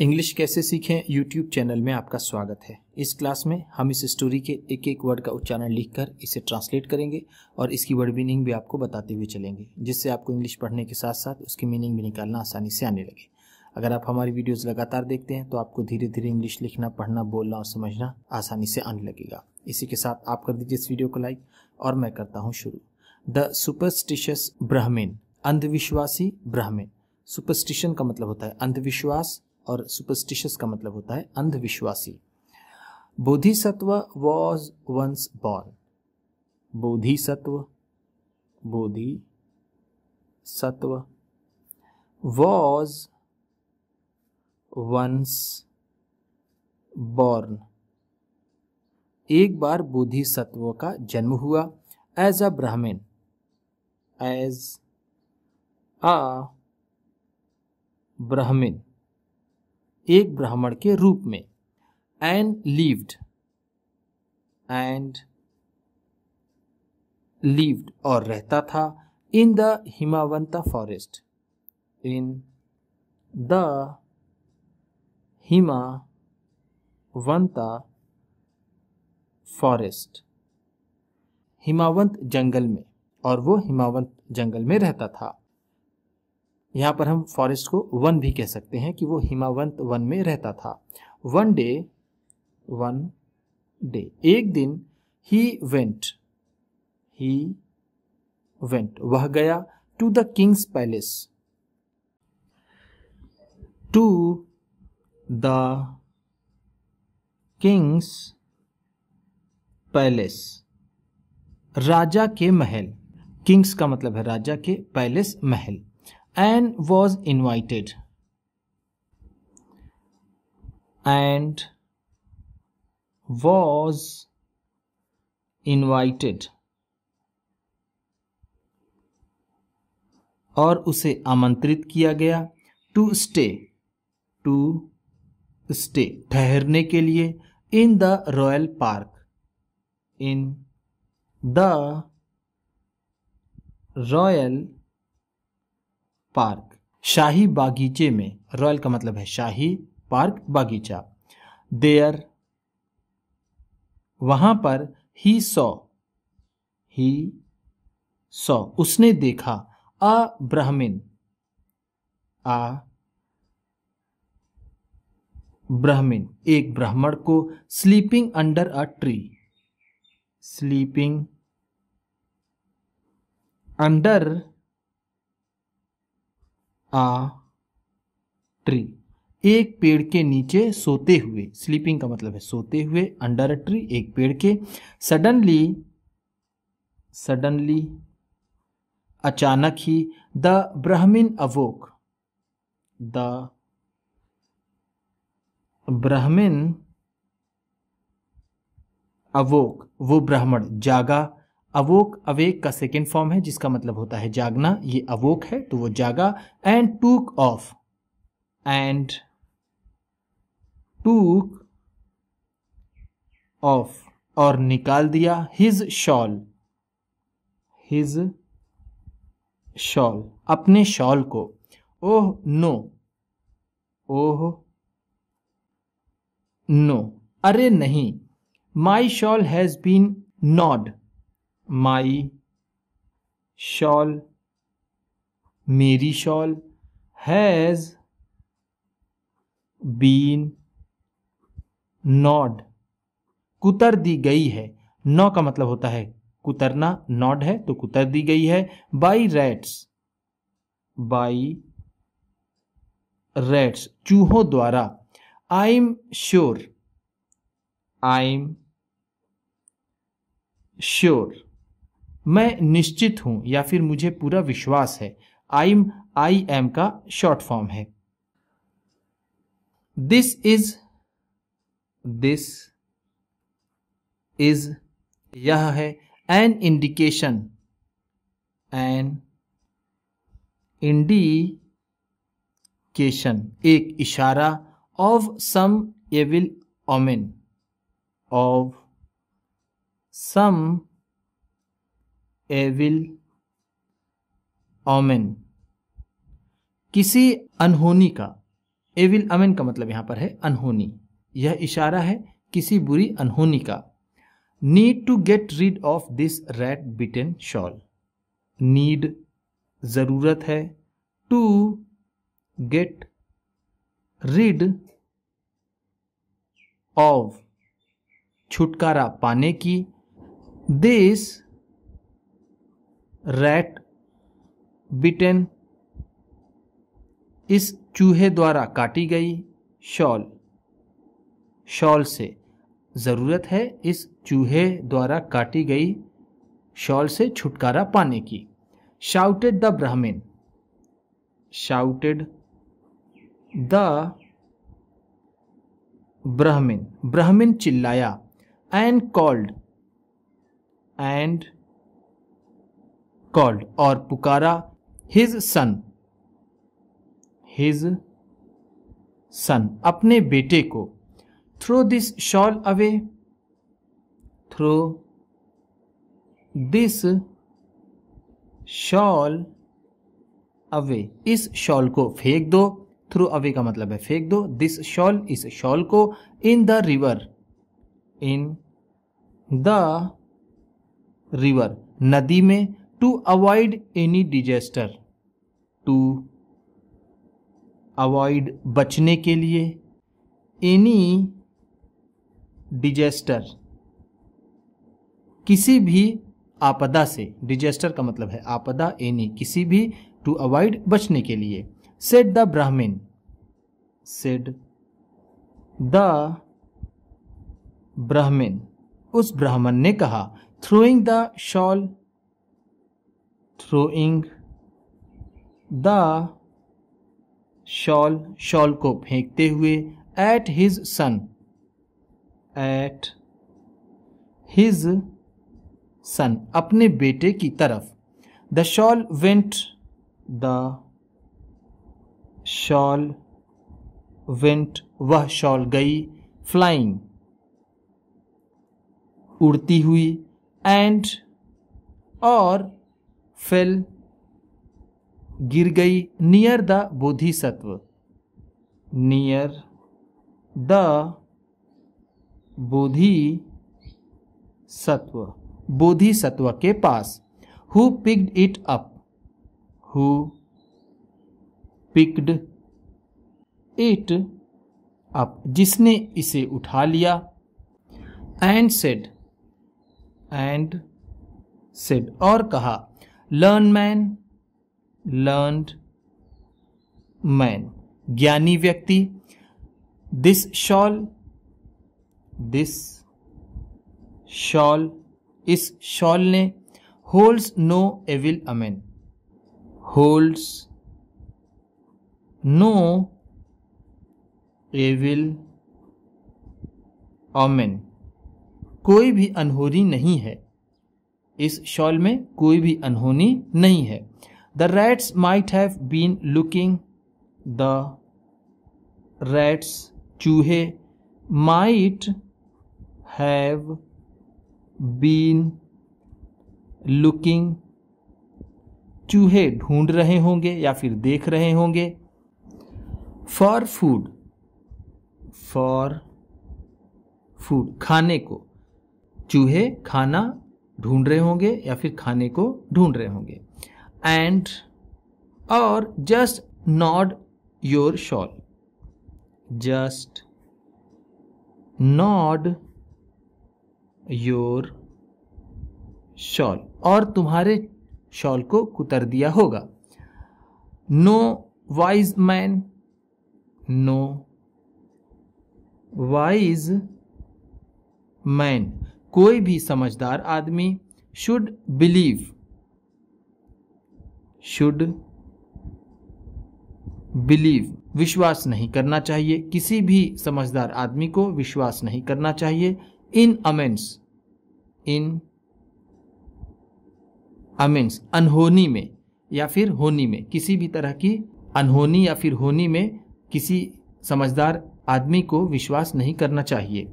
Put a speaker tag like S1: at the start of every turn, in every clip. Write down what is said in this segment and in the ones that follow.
S1: English कैसे सीखें YouTube channel में आपका स्वागत है इस क्लास में हम इस स्टोरी के एक एक वर्ड का उच्चारण लिखकर इसे ट्रांसलेट करेंगे और इसकी वर्ड मीनिंग भी आपको बताते हुए चलेंगे जिससे आपको इंग्लिश पढ़ने के साथ साथ उसकी मीनिंग भी निकालना आसानी से आने लगे अगर आप हमारी वीडियोज़ लगातार देखते हैं तो आपको धीरे धीरे इंग्लिश लिखना पढ़ना बोलना और समझना आसानी से आने लगेगा इसी के साथ आप कर दीजिए इस वीडियो को लाइक और मैं करता हूँ शुरू द सुपरस्टिशियस ब्राह्मिन अंधविश्वासी ब्राह्मिन सुपरस्टिशन का मतलब होता है अंधविश्वास और सुपरस्टिशियस का मतलब होता है अंधविश्वासी Bodhisattva was once born Bodhisattva Bodhisattva was once born एक बार बोधिसत्व का जन्म हुआ एज अ ब्राह्मण एज अ ब्राह्मण एक ब्राह्मण के रूप में एंड लीव्ड एंड लीव्ड और रहता था in the Himavant forest in the Himavanta forest Himavant जंगल में और वो हिमावंत जंगल में रहता था यहाँ पर हम फॉरेस्ट को वन भी कह सकते हैं कि वो हिमावंत वन में रहता था वन डे वन डे एक दिन ही वेंट ही वेंट वह गया to the king's palace to the king's palace राजा के महल किंग्स का मतलब है राजा के पैलेस महल and was invited and was invited और उसे आमंत्रित किया गया टू स्टे टू स्टे ठहरने के लिए in the royal park in the royal park शाही बागीचे में रॉयल का मतलब है शाही पार्क बागीचा देयर वहां पर ही सौ ही सौ उसने देखा अ ब्राह्मिन आ ब्राह्मिन एक ब्राह्मण को sleeping under a tree sleeping under a tree एक पेड़ के नीचे सोते हुए स्लीपिंग का मतलब है सोते हुए अंडर अ ट्री एक पेड़ के सडनली सडनली अचानक ही the brahmin awoke the brahmin awoke वो ब्राह्मण जागा अवोक अवेक का सेकेंड फॉर्म है जिसका मतलब होता है जागना ये अवोक है तो वो जागा एंड टूक ऑफ एंड टूक ऑफ और निकाल दिया हिज शॉल हिज शॉल अपने शॉल को ओह नो ओह नो अरे नहीं my shawl has been gnawed my shawl मेरी शॉल हैज़ बीन नॉड कुतर दी गई है नौ का मतलब होता है कुतरना नॉड है तो कुतर दी गई है बाई रैट्स बाई रैट्स चूहों द्वारा I am sure I am sure मैं निश्चित हूं या फिर मुझे पूरा विश्वास है आई एम आई एम का शॉर्ट फॉर्म है दिस इज दिस इज यह है एन इंडिकेशन एन इंडिकेशन एक इशारा of some evil omen of some evil omen किसी अनहोनी का एविल अमेन का मतलब यहां पर है अनहोनी यह इशारा है किसी बुरी अनहोनी का need to get rid of this red bitten shawl need ज़रूरत है टू गेट रीड ऑफ छुटकारा पाने की दिस रैट बिटेन इस चूहे द्वारा काटी गई शॉल शॉल से ज़रूरत है इस चूहे द्वारा काटी गई शॉल से छुटकारा पाने की shouted the brahmin shouted the brahmin ब्राह्मण चिल्लाया एंड कॉल्ड एंड कॉल्ड और पुकारा हिज सन हिज सन अपने बेटे को throw this shawl away throw this shawl away इस शॉल को फेंक दो थ्रो अवे का मतलब है फेंक दो दिस शॉल इस शॉल को in the river in the river नदी में to avoid any disaster to avoid बचने के लिए एनी डिजेस्टर किसी भी आपदा से डिजेस्टर का मतलब है आपदा एनी किसी भी टू अवॉइड बचने के लिए said the brahmin said the brahmin उस ब्राह्मण ने कहा throwing the shawl throwing the shawl shawl को फेंकते हुए at his son at his son अपने बेटे की तरफ the shawl went the shawl went वह शॉल गई फ्लाइंग उड़ती हुई एंड और फेल गिर गई near the Bodhisattva near the Bodhisattva Bodhisattva के पास who picked it up who picked it up जिसने इसे उठा लिया एंड सेड एंड सेड और कहा लर्न मैन लर्न मैन ज्ञानी व्यक्ति दिस शॉल दिस शॉल इस शॉल ने holds no evil omen holds no evil omen कोई भी अनहोरी नहीं है इस शॉल में कोई भी अनहोनी नहीं है the rats might have been looking the rats चूहे माइट हैव बीन लुकिंग चूहे ढूंढ रहे होंगे या फिर देख रहे होंगे फॉर फूड फॉर फूड खाने को चूहे खाना ढूंढ रहे होंगे या फिर खाने को ढूंढ रहे होंगे एंड और just gnawed your shawl just gnawed your shawl और तुम्हारे शॉल को कुतर दिया होगा no wise man no wise man कोई भी समझदार आदमी शुड बिलीव शुड बिलीव विश्वास नहीं करना चाहिए किसी भी समझदार आदमी को विश्वास नहीं करना चाहिए इन अमेंस इन अमेंस अनहोनी में या फिर होनी में किसी भी तरह की अनहोनी या फिर होनी में किसी समझदार आदमी को विश्वास नहीं करना चाहिए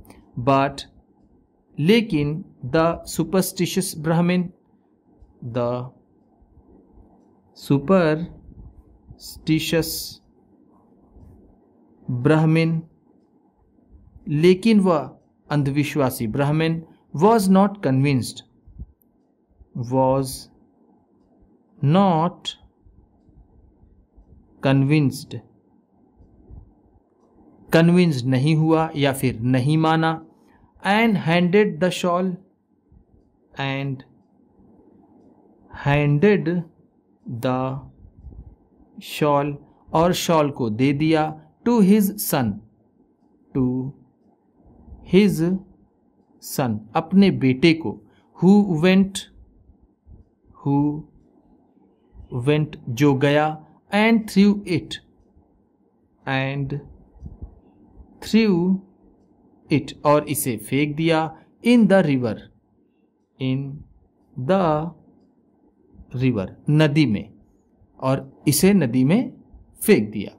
S1: बट लेकिन the superstitious brahmin the superstitious brahmin लेकिन वह अंधविश्वासी ब्राह्मण was not convinced was not convinced convinced नहीं हुआ या फिर नहीं माना and handed the shawl and handed the shawl or shawl ko de to his son to his son apne bete ko who went who went jo gaya and threw it and threw it और इसे फेंक दिया in the river in the river नदी में और इसे नदी में फेंक दिया